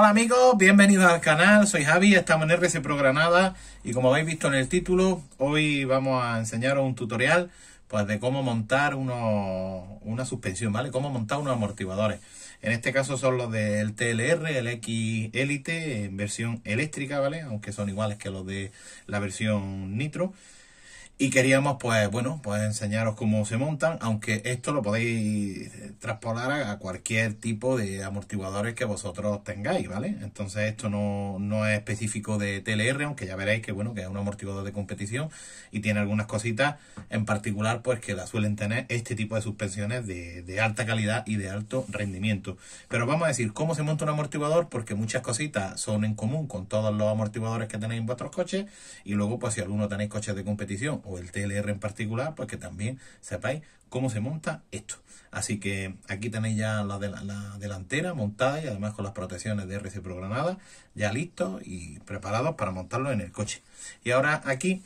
Hola amigos, bienvenidos al canal, soy Javi, estamos en RC programada y como habéis visto en el título, hoy vamos a enseñaros un tutorial pues de cómo montar una suspensión, ¿vale? Cómo montar unos amortiguadores. En este caso son los del TLR, el X Elite en versión eléctrica, ¿vale? Aunque son iguales que los de la versión nitro y queríamos pues bueno pues enseñaros cómo se montan aunque esto lo podéis traspolar a cualquier tipo de amortiguadores que vosotros tengáis vale entonces esto no, es específico de TLR aunque ya veréis que bueno que es un amortiguador de competición y tiene algunas cositas en particular pues que la suelen tener este tipo de suspensiones de, de alta calidad y de alto rendimiento pero vamos a decir cómo se monta un amortiguador porque muchas cositas son en común con todos los amortiguadores que tenéis en vuestros coches y luego pues si alguno tenéis coches de competición o el TLR en particular, pues que también sepáis cómo se monta esto. Así que aquí tenéis ya la, delantera montada y además con las protecciones de RC programadas ya listos y preparados para montarlo en el coche. Y ahora aquí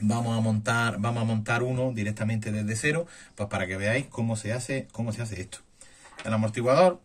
vamos a montar vamos a montar uno directamente desde cero pues para que veáis cómo se hace cómo se hace esto el amortiguador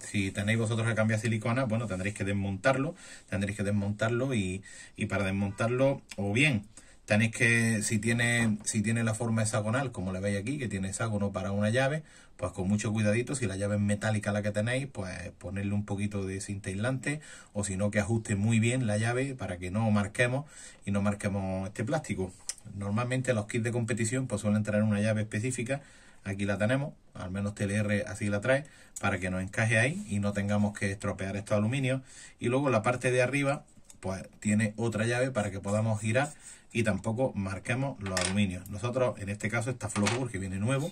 si tenéis vosotros que cambiar silicona bueno tendréis que desmontarlo tendréis que desmontarlo y, y para desmontarlo o bien Tenéis que, si tiene, si tiene la forma hexagonal, como la veis aquí, que tiene hexágono para una llave, pues con mucho cuidadito, si la llave es metálica la que tenéis, pues ponerle un poquito de cinta aislante, o si no, que ajuste muy bien la llave para que no marquemos y no marquemos este plástico. Normalmente los kits de competición pues suelen traer una llave específica, aquí la tenemos, al menos TLR así la trae, para que nos encaje ahí y no tengamos que estropear estos aluminio Y luego la parte de arriba, pues tiene otra llave para que podamos girar y tampoco marquemos los aluminios. Nosotros en este caso esta flojo que viene nuevo,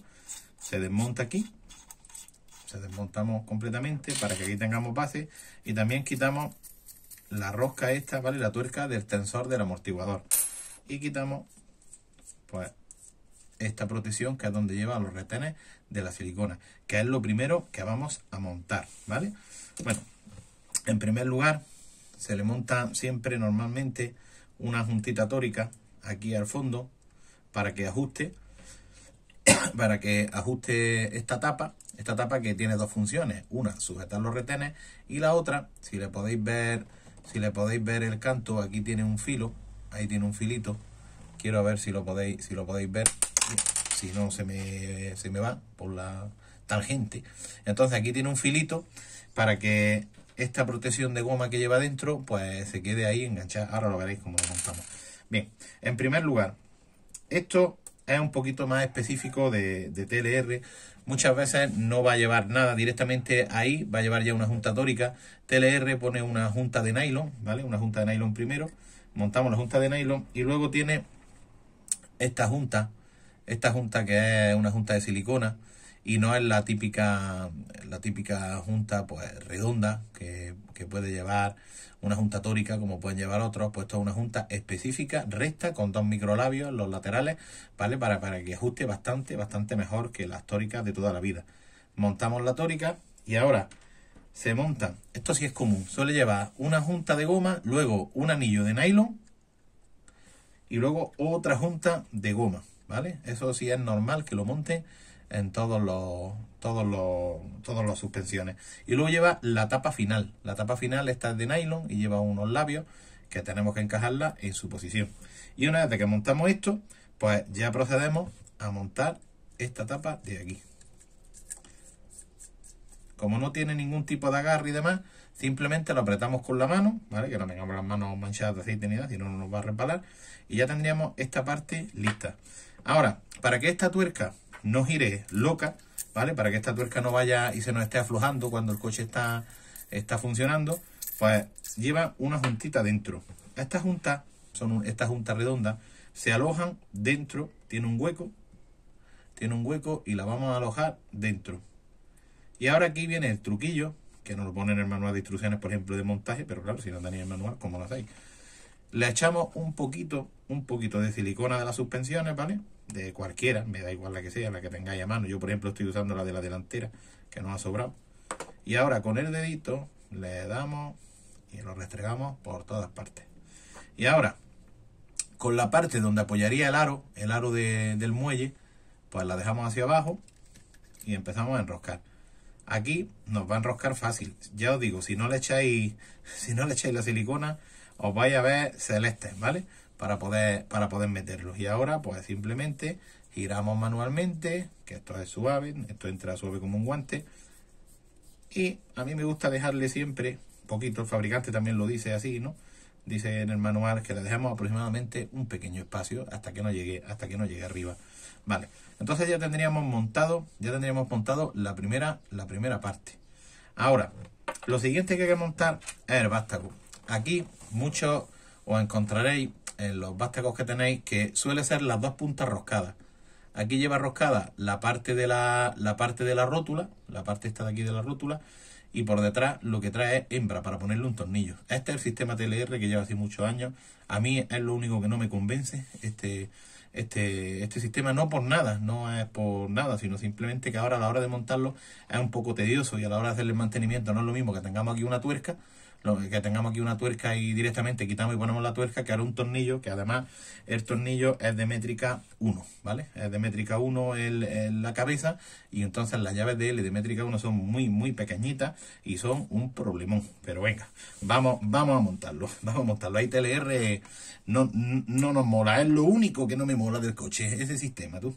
se desmonta aquí, se desmontamos completamente para que aquí tengamos base y también quitamos la rosca esta, ¿vale? La tuerca del tensor del amortiguador y quitamos pues esta protección que es donde lleva los retenes de la silicona, que es lo primero que vamos a montar, ¿vale? Bueno, en primer lugar se le monta siempre normalmente una juntita tórica aquí al fondo para que ajuste para que ajuste esta tapa esta tapa que tiene dos funciones una sujetar los retenes y la otra si le podéis ver si le podéis ver el canto aquí tiene un filo ahí tiene un filito quiero ver si lo podéis si lo podéis ver si no se me, se me va por la tangente entonces aquí tiene un filito para que esta protección de goma que lleva dentro, pues se quede ahí enganchada. Ahora lo veréis cómo lo montamos. Bien, en primer lugar, esto es un poquito más específico de, de, TLR. Muchas veces no va a llevar nada directamente ahí, va a llevar ya una junta tórica. TLR pone una junta de nylon, ¿vale? Una junta de nylon primero. Montamos la junta de nylon y luego tiene esta junta, esta junta que es una junta de silicona y no es la típica, la típica junta pues redonda que, que puede llevar una junta tórica como pueden llevar otros, pues esto una junta específica, recta, con dos microlabios en los laterales, ¿vale? Para, para que ajuste bastante, bastante mejor que las tóricas de toda la vida. Montamos la tórica y ahora se monta, esto sí es común, suele llevar una junta de goma, luego un anillo de nylon y luego otra junta de goma, ¿vale? Eso sí es normal que lo monte en todos los, todos los, todos los suspensiones. Y luego lleva la tapa final. La tapa final está de nylon y lleva unos labios que tenemos que encajarla en su posición. Y una vez que montamos esto, pues ya procedemos a montar esta tapa de aquí. Como no tiene ningún tipo de agarre y demás, simplemente lo apretamos con la mano, ¿vale? Que no tengamos las manos manchadas de aceite ni nada, no nos va a resbalar. Y ya tendríamos esta parte lista. Ahora, para que esta tuerca no gire loca, ¿vale? Para que esta tuerca no vaya y se nos esté aflojando cuando el coche está, está funcionando, pues lleva una juntita dentro. Estas juntas, son estas juntas redondas, se alojan dentro, tiene un hueco, tiene un hueco y la vamos a alojar dentro. Y ahora aquí viene el truquillo, que nos lo pone en el manual de instrucciones, por ejemplo, de montaje, pero claro, si no tenéis el manual, ¿cómo lo hacéis? Le echamos un poquito, un poquito de silicona de las suspensiones, ¿vale? de cualquiera, me da igual la que sea, la que tengáis a mano. Yo, por ejemplo, estoy usando la de la delantera, que nos ha sobrado. Y ahora con el dedito le damos y lo restregamos por todas partes. Y ahora, con la parte donde apoyaría el aro, el aro de, del muelle, pues la dejamos hacia abajo y empezamos a enroscar. Aquí nos va a enroscar fácil. Ya os digo, si no le echáis, si no le echáis la silicona, os vais a ver celeste, ¿vale? para poder, para poder meterlos. Y ahora pues simplemente giramos manualmente, que esto es suave, esto entra suave como un guante. Y a mí me gusta dejarle siempre, poquito, el fabricante también lo dice así, ¿no? Dice en el manual que le dejamos aproximadamente un pequeño espacio hasta que no llegue, hasta que no llegue arriba. Vale, entonces ya tendríamos montado, ya tendríamos montado la primera, la primera parte. Ahora, lo siguiente que hay que montar es el vástago. Aquí muchos os encontraréis los vástagos que tenéis, que suele ser las dos puntas roscadas. Aquí lleva roscada la parte de la, la parte de la rótula, la parte esta de aquí de la rótula, y por detrás lo que trae es hembra para ponerle un tornillo. Este es el sistema TLR que lleva hace muchos años. A mí es lo único que no me convence este, este, este sistema, no por nada, no es por nada, sino simplemente que ahora a la hora de montarlo es un poco tedioso y a la hora de hacerle el mantenimiento no es lo mismo que tengamos aquí una tuerca lo que tengamos aquí una tuerca y directamente quitamos y ponemos la tuerca, que hará un tornillo, que además el tornillo es de métrica 1, ¿vale? Es de métrica 1 el, la cabeza y entonces las llaves de L de métrica 1 son muy, muy pequeñitas y son un problemón. Pero venga, vamos, vamos a montarlo, vamos a montarlo. Ahí TLR no, no nos mola, es lo único que no me mola del coche, ese sistema, tú.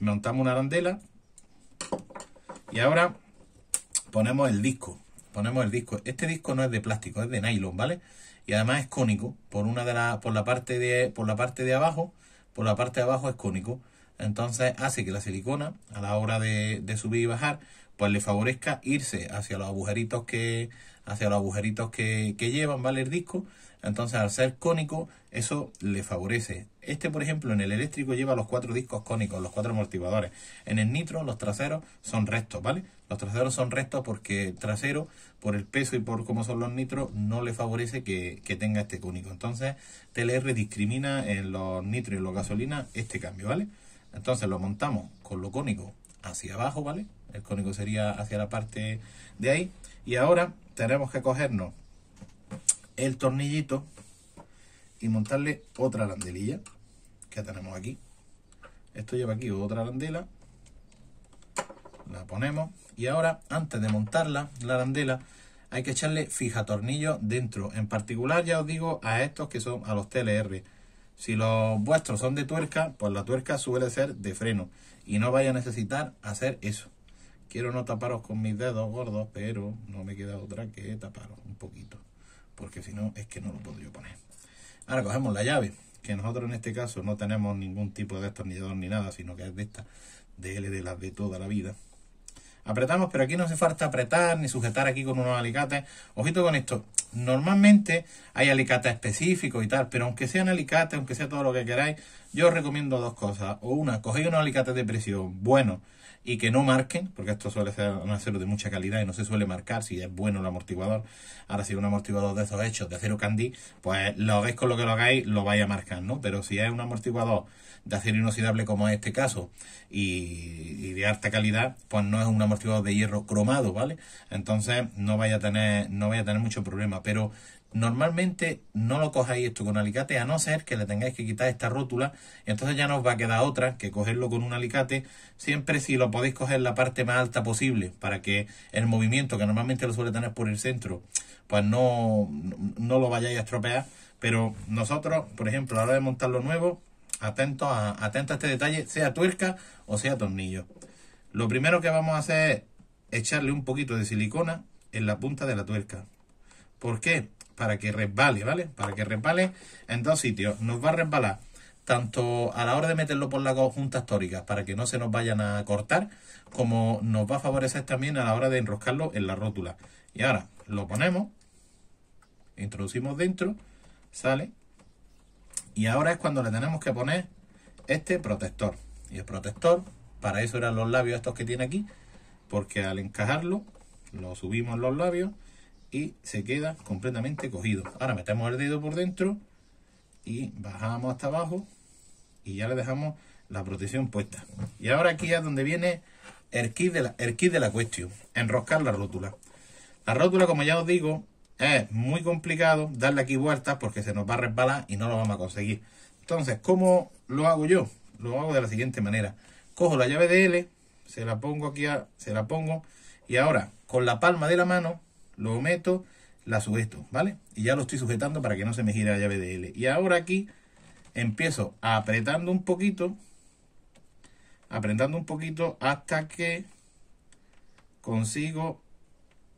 Montamos una arandela y ahora ponemos el disco ponemos el disco. Este disco no es de plástico, es de nylon, ¿vale? Y además es cónico, por una de las por la parte de, por la parte de abajo, por la parte de abajo es cónico. Entonces hace que la silicona, a la hora de, subir y bajar, pues le favorezca irse hacia los agujeritos que, hacia los agujeritos que, que llevan, ¿vale? El disco entonces, al ser cónico, eso le favorece. Este, por ejemplo, en el eléctrico lleva los cuatro discos cónicos, los cuatro amortiguadores. En el nitro, los traseros son rectos, ¿vale? Los traseros son rectos porque trasero, por el peso y por cómo son los nitros, no le favorece que, que tenga este cónico. Entonces, TLR discrimina en los nitros y los gasolina este cambio, ¿vale? Entonces, lo montamos con lo cónico hacia abajo, ¿vale? El cónico sería hacia la parte de ahí. Y ahora tenemos que cogernos el tornillito y montarle otra arandelilla que tenemos aquí. Esto lleva aquí otra arandela. La ponemos. Y ahora, antes de montarla, la arandela, hay que echarle fija tornillo dentro. En particular, ya os digo, a estos que son a los TLR. Si los vuestros son de tuerca, pues la tuerca suele ser de freno. Y no vaya a necesitar hacer eso. Quiero no taparos con mis dedos gordos, pero no me queda otra que taparos un poquito porque si no es que no lo podría poner. Ahora cogemos la llave, que nosotros en este caso no tenemos ningún tipo de destornillador ni nada, sino que es de esta, de L de las de toda la vida. Apretamos, pero aquí no hace falta apretar ni sujetar aquí con unos alicates. Ojito con esto, normalmente hay alicates específicos y tal, pero aunque sean alicates, aunque sea todo lo que queráis, yo os recomiendo dos cosas. O una, cogéis unos alicates de presión bueno y que no marquen, porque esto suele ser un acero de mucha calidad y no se suele marcar si es bueno el amortiguador. Ahora, si es un amortiguador de esos hechos de acero candy, pues lo hagáis con lo que lo hagáis, lo vais a marcar, ¿no? Pero si es un amortiguador de acero inoxidable, como en este caso, y, y de alta calidad, pues no es un amortiguador de hierro cromado, ¿vale? Entonces no vaya a tener, no vaya a tener mucho problema. Pero Normalmente no lo cogáis esto con alicate, a no ser que le tengáis que quitar esta rótula, entonces ya nos va a quedar otra que cogerlo con un alicate, siempre si lo podéis coger la parte más alta posible, para que el movimiento que normalmente lo suele tener por el centro, pues no, no lo vayáis a estropear. Pero nosotros, por ejemplo, a la hora de montar lo nuevo, atento a, atento a este detalle, sea tuerca o sea tornillo. Lo primero que vamos a hacer es echarle un poquito de silicona en la punta de la tuerca. ¿Por qué? para que resbale, ¿vale? Para que resbale en dos sitios. Nos va a resbalar tanto a la hora de meterlo por las conjuntas tóricas para que no se nos vayan a cortar, como nos va a favorecer también a la hora de enroscarlo en la rótula. Y ahora lo ponemos, introducimos dentro, sale, y ahora es cuando le tenemos que poner este protector. Y el protector, para eso eran los labios estos que tiene aquí, porque al encajarlo, lo subimos los labios y se queda completamente cogido. Ahora metemos el dedo por dentro y bajamos hasta abajo y ya le dejamos la protección puesta. Y ahora aquí es donde viene el kit de la, de la cuestión, enroscar la rótula. La rótula, como ya os digo, es muy complicado darle aquí vueltas porque se nos va a resbalar y no lo vamos a conseguir. Entonces, ¿cómo lo hago yo? Lo hago de la siguiente manera. Cojo la llave de L, se la pongo aquí, a, se la pongo y ahora con la palma de la mano lo meto, la sujeto, ¿vale? Y ya lo estoy sujetando para que no se me gire la llave de L. Y ahora aquí empiezo apretando un poquito, apretando un poquito hasta que consigo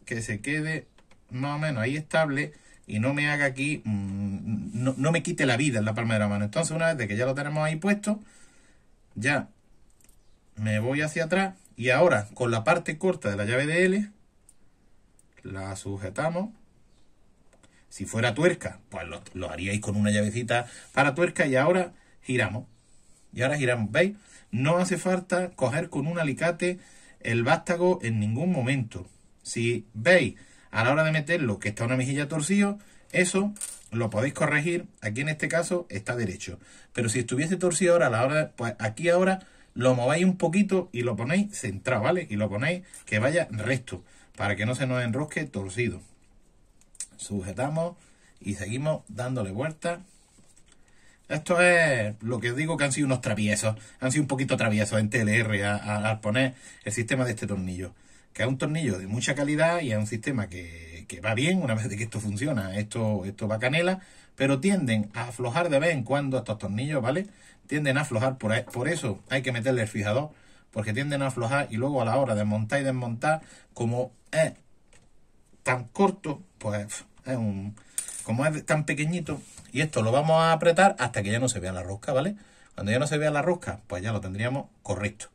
que se quede más o menos ahí estable y no me haga aquí, mm, no, no, me quite la vida en la palma de la mano. Entonces una vez que ya lo tenemos ahí puesto, ya me voy hacia atrás y ahora con la parte corta de la llave de L la sujetamos. Si fuera tuerca, pues lo, haríais con una llavecita para tuerca y ahora giramos. Y ahora giramos, ¿veis? No hace falta coger con un alicate el vástago en ningún momento. Si veis a la hora de meterlo que está una mejilla torcido, eso lo podéis corregir. Aquí en este caso está derecho. Pero si estuviese torcido ahora, a la hora, pues aquí ahora lo mováis un poquito y lo ponéis centrado, ¿vale? Y lo ponéis que vaya recto para que no se nos enrosque torcido. Sujetamos y seguimos dándole vuelta. Esto es lo que digo que han sido unos traviesos, han sido un poquito traviesos en TLR al poner el sistema de este tornillo, que es un tornillo de mucha calidad y es un sistema que, que va bien una vez de que esto funciona, esto, esto va canela, pero tienden a aflojar de vez en cuando estos tornillos, ¿vale? Tienden a aflojar, por, por eso hay que meterle el fijador porque tienden a aflojar y luego a la hora de montar y desmontar, como es tan corto, pues es un, como es tan pequeñito, y esto lo vamos a apretar hasta que ya no se vea la rosca, ¿vale? Cuando ya no se vea la rosca, pues ya lo tendríamos correcto.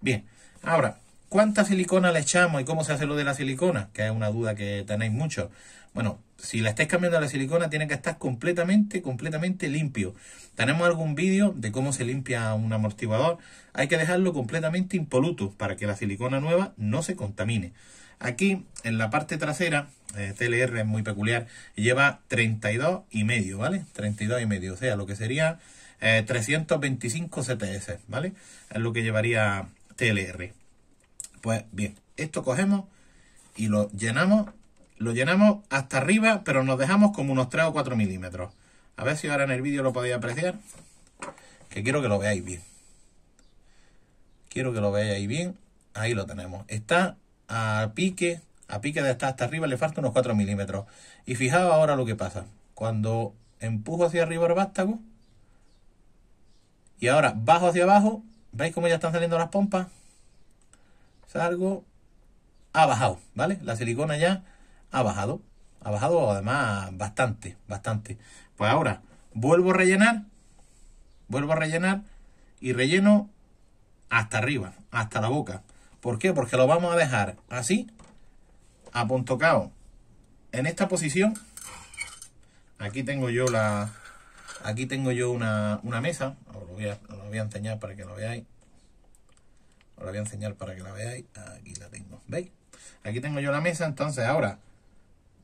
Bien, ahora ¿Cuánta silicona le echamos y cómo se hace lo de la silicona? Que es una duda que tenéis mucho. Bueno, si la estáis cambiando a la silicona, tiene que estar completamente, completamente limpio. Tenemos algún vídeo de cómo se limpia un amortiguador. Hay que dejarlo completamente impoluto para que la silicona nueva no se contamine. Aquí, en la parte trasera, eh, TLR es muy peculiar, lleva 32 y medio, ¿vale? 32 y medio, o sea, lo que sería 325 eh, CTS, ¿vale? Es lo que llevaría TLR. Pues bien, esto cogemos y lo llenamos, lo llenamos hasta arriba, pero nos dejamos como unos 3 o 4 milímetros. A ver si ahora en el vídeo lo podéis apreciar, que quiero que lo veáis bien. Quiero que lo veáis bien. Ahí lo tenemos. Está a pique, a pique de estar hasta arriba, le falta unos 4 milímetros. Y fijaos ahora lo que pasa. Cuando empujo hacia arriba el vástago, y ahora bajo hacia abajo, ¿veis cómo ya están saliendo las pompas? salgo, ha bajado, ¿vale? La silicona ya ha bajado, ha bajado además bastante, bastante. Pues ahora vuelvo a rellenar, vuelvo a rellenar y relleno hasta arriba, hasta la boca. ¿Por qué? Porque lo vamos a dejar así, apontocado, en esta posición. Aquí tengo yo la, aquí tengo yo una, mesa, lo, voy a, lo voy a enseñar para que lo veáis. Os la voy a enseñar para que la veáis. Aquí la tengo. ¿Veis? Aquí tengo yo la mesa. Entonces ahora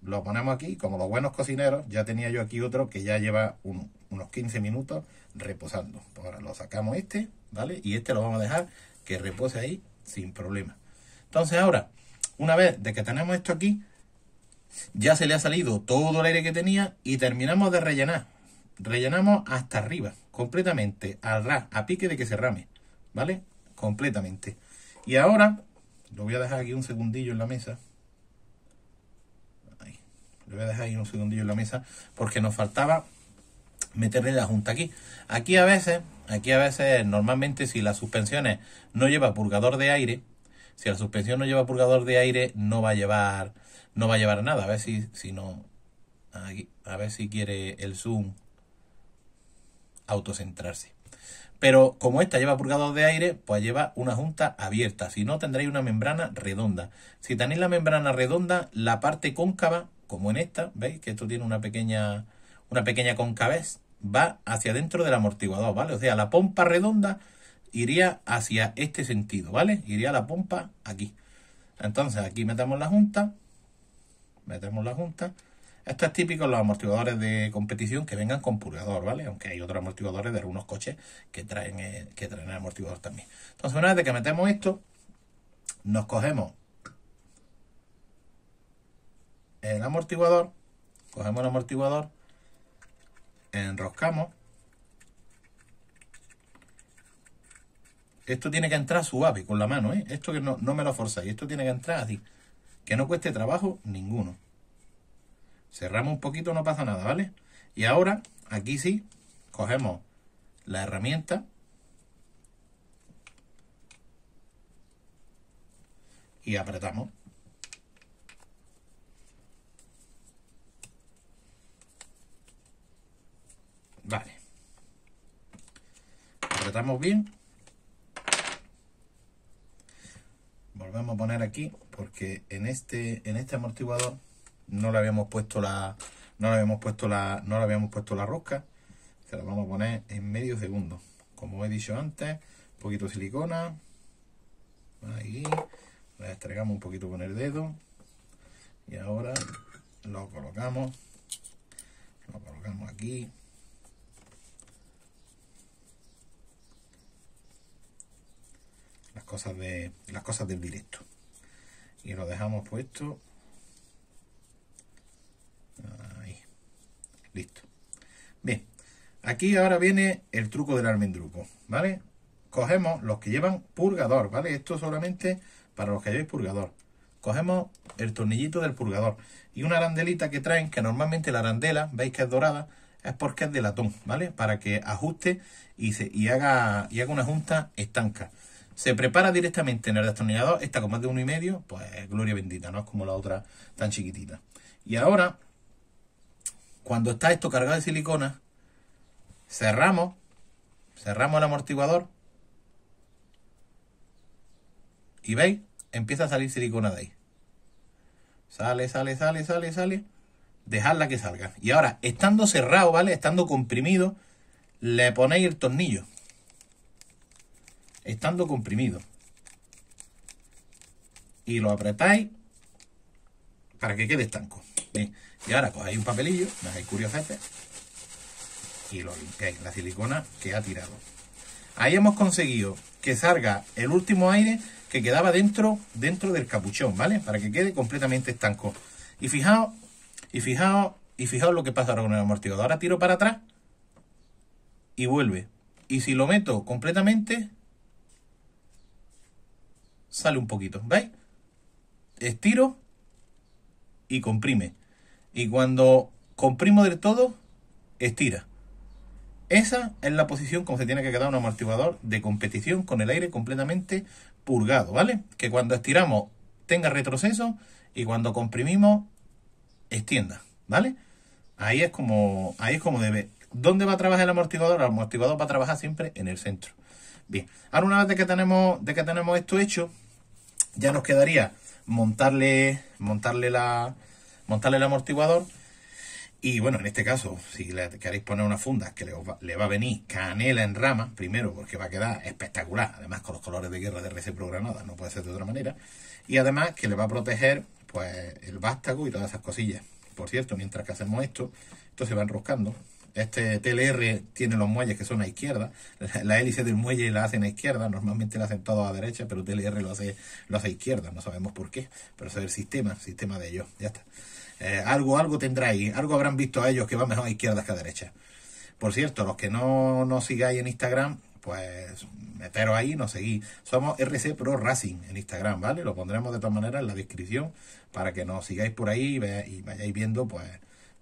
lo ponemos aquí. Como los buenos cocineros, ya tenía yo aquí otro que ya lleva unos 15 minutos reposando. Pues ahora lo sacamos este, ¿vale? Y este lo vamos a dejar que repose ahí sin problema. Entonces ahora, una vez de que tenemos esto aquí, ya se le ha salido todo el aire que tenía y terminamos de rellenar. Rellenamos hasta arriba, completamente al ras, a pique de que se rame, ¿vale? completamente. Y ahora, lo voy a dejar aquí un segundillo en la mesa. Lo voy a dejar ahí un segundillo en la mesa porque nos faltaba meterle la junta aquí. Aquí a veces, aquí a veces, normalmente si las suspensiones no lleva purgador de aire, si la suspensión no lleva purgador de aire, no va a llevar, no va a llevar nada. A ver si, si no, a ver si quiere el zoom autocentrarse. Pero como esta lleva purgador de aire, pues lleva una junta abierta. Si no, tendréis una membrana redonda. Si tenéis la membrana redonda, la parte cóncava, como en esta, ¿veis? Que esto tiene una pequeña, una pequeña concavez, va hacia dentro del amortiguador, ¿vale? O sea, la pompa redonda iría hacia este sentido, ¿vale? Iría la pompa aquí. Entonces, aquí metemos la junta, metemos la junta, esto es típico los amortiguadores de competición que vengan con purgador, ¿vale? Aunque hay otros amortiguadores de algunos coches que traen, el, eh, que traen amortiguador también. Entonces, una vez que metemos esto, nos cogemos el amortiguador, cogemos el amortiguador, enroscamos. Esto tiene que entrar suave con la mano, ¿eh? Esto que no, no me lo forzáis, esto tiene que entrar así. Que no cueste trabajo ninguno. Cerramos un poquito, no pasa nada, ¿vale? Y ahora, aquí sí, cogemos la herramienta. Y apretamos. Vale. Apretamos bien. Volvemos a poner aquí porque en este, en este amortiguador no le habíamos puesto la no le habíamos puesto la no le habíamos puesto la rosca se la vamos a poner en medio segundo como he dicho antes un poquito de silicona ahí la estregamos un poquito con el dedo y ahora lo colocamos lo colocamos aquí las cosas de las cosas del directo y lo dejamos puesto Listo. Bien, aquí ahora viene el truco del almendruco, ¿vale? Cogemos los que llevan purgador, ¿vale? Esto solamente para los que llevéis purgador. Cogemos el tornillito del purgador y una arandelita que traen, que normalmente la arandela, veis que es dorada, es porque es de latón, ¿vale? Para que ajuste y, se, y, haga, y haga una junta estanca. Se prepara directamente en el destornillador, esta con más de uno y medio, pues gloria bendita, no es como la otra tan chiquitita. Y ahora cuando está esto cargado de silicona, cerramos, cerramos el amortiguador. Y veis, empieza a salir silicona de ahí. Sale, sale, sale, sale, sale. Dejadla que salga. Y ahora, estando cerrado, ¿vale? Estando comprimido, le ponéis el tornillo. Estando comprimido. Y lo apretáis para que quede estanco. Bien. Y ahora cogéis un papelillo, me hacéis este? y lo limpiáis, la silicona que ha tirado. Ahí hemos conseguido que salga el último aire que quedaba dentro, dentro del capuchón, ¿vale? Para que quede completamente estanco. Y fijaos, y fijaos, y fijaos lo que pasa ahora con el amortiguador. Ahora tiro para atrás y vuelve. Y si lo meto completamente, sale un poquito, ¿veis? Estiro y comprime. Y cuando comprimo del todo, estira. Esa es la posición como se tiene que quedar un amortiguador de competición con el aire completamente purgado, ¿vale? Que cuando estiramos tenga retroceso y cuando comprimimos extienda, ¿vale? Ahí es como, ahí es como debe. ¿Dónde va a trabajar el amortiguador? El amortiguador va a trabajar siempre en el centro. Bien, ahora una vez de que tenemos, de que tenemos esto hecho, ya nos quedaría montarle, montarle la, montarle el amortiguador. Y bueno, en este caso, si le queréis poner una funda que le va, a venir canela en rama, primero porque va a quedar espectacular, además con los colores de guerra de RC no puede ser de otra manera, y además que le va a proteger pues el vástago y todas esas cosillas. Por cierto, mientras que hacemos esto, esto se va enroscando, este TLR tiene los muelles que son a izquierda. La, hélice del muelle la hacen a izquierda. Normalmente la hacen todos a derecha, pero TLR lo hace, lo hace a izquierda. No sabemos por qué, pero es el sistema, el sistema de ellos. Ya está. Eh, algo, algo tendrá ahí. Algo habrán visto a ellos que va mejor a izquierda que a derecha. Por cierto, los que no nos sigáis en Instagram, pues meteros ahí, nos seguís. Somos RC Pro Racing en Instagram, ¿vale? Lo pondremos de todas maneras en la descripción para que nos sigáis por ahí y, y vayáis viendo, pues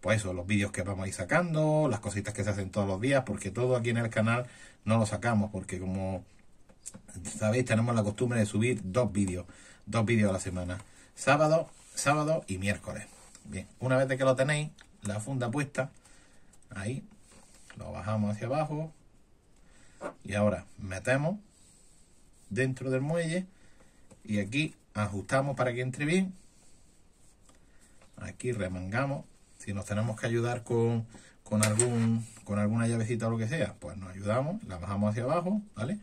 pues eso, los vídeos que vamos a ir sacando, las cositas que se hacen todos los días, porque todo aquí en el canal no lo sacamos, porque como sabéis, tenemos la costumbre de subir dos vídeos, dos vídeos a la semana, sábado, sábado y miércoles. Bien, una vez que lo tenéis, la funda puesta, ahí, lo bajamos hacia abajo, y ahora metemos dentro del muelle, y aquí ajustamos para que entre bien, aquí remangamos, si nos tenemos que ayudar con, algún, con alguna llavecita o lo que sea, pues nos ayudamos, la bajamos hacia abajo, ¿vale?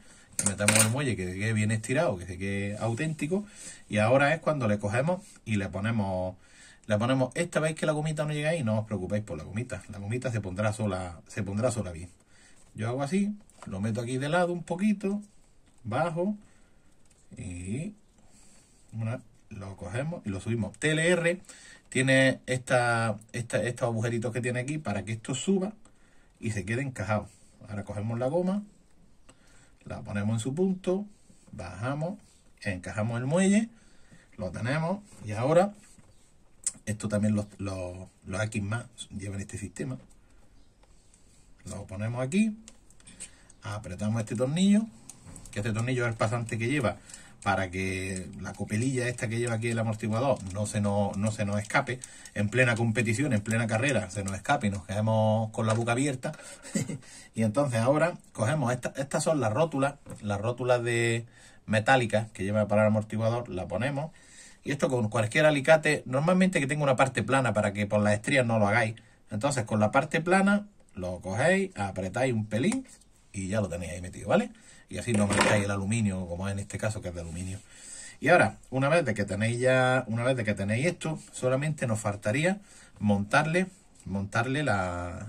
metemos el muelle que quede bien estirado, que se quede auténtico. Y ahora es cuando le cogemos y le ponemos... Le ponemos, esta vez que la gomita no llega ahí, no os preocupéis por la gomita. La gomita se pondrá sola, se pondrá sola bien. Yo hago así, lo meto aquí de lado un poquito, bajo y lo cogemos y lo subimos. TLR tiene esta, estos agujeritos que tiene aquí para que esto suba y se quede encajado. Ahora cogemos la goma, la ponemos en su punto, bajamos, encajamos el muelle, lo tenemos y ahora esto también los, los, los X más llevan este sistema. Lo ponemos aquí, apretamos este tornillo, que este tornillo es el pasante que lleva para que la copelilla esta que lleva aquí el amortiguador no se nos, no se nos escape en plena competición, en plena carrera, se nos escape y nos quedemos con la boca abierta. y entonces ahora cogemos, esta, estas son las rótulas, las rótulas de metálicas que lleva para el amortiguador, la ponemos. Y esto con cualquier alicate, normalmente que tenga una parte plana para que por las estrías no lo hagáis. Entonces con la parte plana lo cogéis, apretáis un pelín y ya lo tenéis ahí metido, ¿vale? y así no marcáis el aluminio, como en este caso que es de aluminio. Y ahora, una vez de que tenéis ya, una vez de que tenéis esto, solamente nos faltaría montarle, montarle la,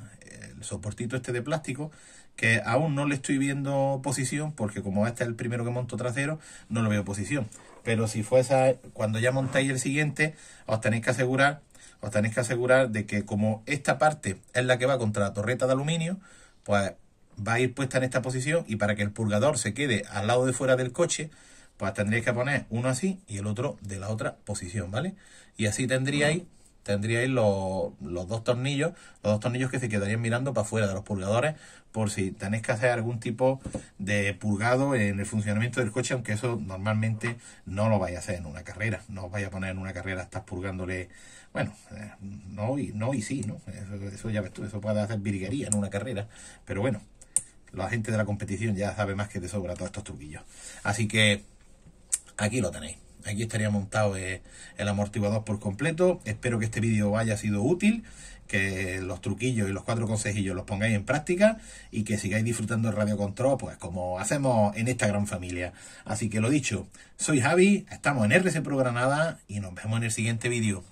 el soportito este de plástico, que aún no le estoy viendo posición, porque como este es el primero que monto trasero, no lo veo posición. Pero si fuese, cuando ya montáis el siguiente, os tenéis que asegurar, os tenéis que asegurar de que como esta parte es la que va contra la torreta de aluminio, pues va a ir puesta en esta posición y para que el purgador se quede al lado de fuera del coche, pues tendríais que poner uno así y el otro de la otra posición, ¿vale? Y así tendríais, tendríais los, los dos tornillos, los dos tornillos que se quedarían mirando para fuera de los purgadores por si tenéis que hacer algún tipo de purgado en el funcionamiento del coche, aunque eso normalmente no lo vais a hacer en una carrera, no os a poner en una carrera, estás purgándole, bueno, eh, no y, no y sí, ¿no? Eso, eso ya ves tú, eso puede hacer virguería en una carrera, pero bueno, la gente de la competición ya sabe más que de sobra todos estos truquillos. Así que aquí lo tenéis. Aquí estaría montado eh, el amortiguador por completo. Espero que este vídeo haya sido útil, que los truquillos y los cuatro consejillos los pongáis en práctica y que sigáis disfrutando el Radio Control, pues como hacemos en esta gran familia. Así que lo dicho, soy Javi, estamos en RC Pro Granada y nos vemos en el siguiente vídeo.